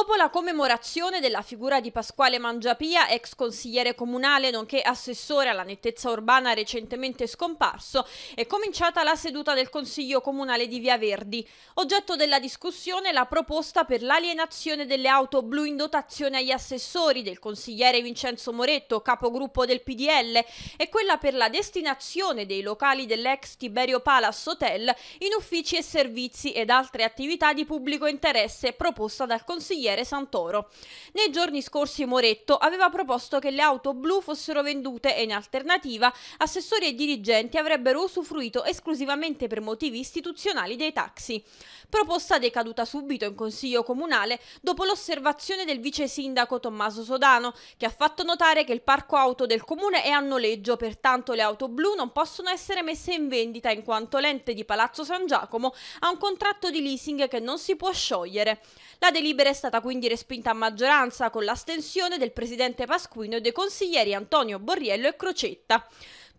Dopo la commemorazione della figura di Pasquale Mangiapia, ex consigliere comunale nonché assessore alla nettezza urbana recentemente scomparso, è cominciata la seduta del Consiglio Comunale di Via Verdi. Oggetto della discussione la proposta per l'alienazione delle auto blu in dotazione agli assessori del consigliere Vincenzo Moretto, capogruppo del PDL, e quella per la destinazione dei locali dell'ex Tiberio Palace Hotel in uffici e servizi ed altre attività di pubblico interesse proposta dal consigliere consigliere Santoro. Nei giorni scorsi Moretto aveva proposto che le auto blu fossero vendute e in alternativa assessori e dirigenti avrebbero usufruito esclusivamente per motivi istituzionali dei taxi. Proposta decaduta subito in Consiglio Comunale dopo l'osservazione del vice sindaco Tommaso Sodano che ha fatto notare che il parco auto del comune è a noleggio, pertanto le auto blu non possono essere messe in vendita in quanto l'ente di Palazzo San Giacomo ha un contratto di leasing che non si può sciogliere. La delibera è stata stata quindi respinta a maggioranza con l'astensione del presidente Pasquino e dei consiglieri Antonio Borriello e Crocetta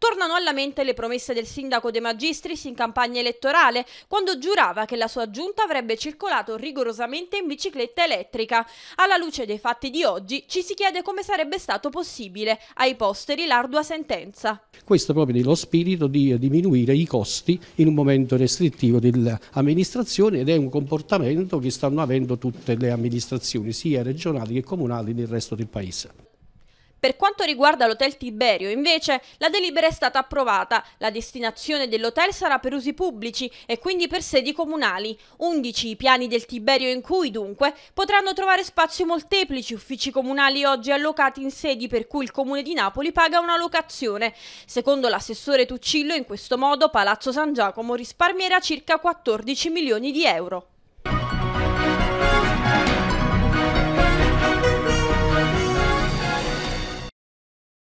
tornano alla mente le promesse del sindaco De Magistris in campagna elettorale, quando giurava che la sua giunta avrebbe circolato rigorosamente in bicicletta elettrica. Alla luce dei fatti di oggi ci si chiede come sarebbe stato possibile, ai posteri l'ardua sentenza. Questo proprio nello spirito di diminuire i costi in un momento restrittivo dell'amministrazione ed è un comportamento che stanno avendo tutte le amministrazioni, sia regionali che comunali nel resto del Paese. Per quanto riguarda l'hotel Tiberio, invece, la delibera è stata approvata. La destinazione dell'hotel sarà per usi pubblici e quindi per sedi comunali. 11 i piani del Tiberio in cui, dunque, potranno trovare spazio molteplici uffici comunali oggi allocati in sedi per cui il Comune di Napoli paga una locazione. Secondo l'assessore Tuccillo, in questo modo Palazzo San Giacomo risparmierà circa 14 milioni di euro.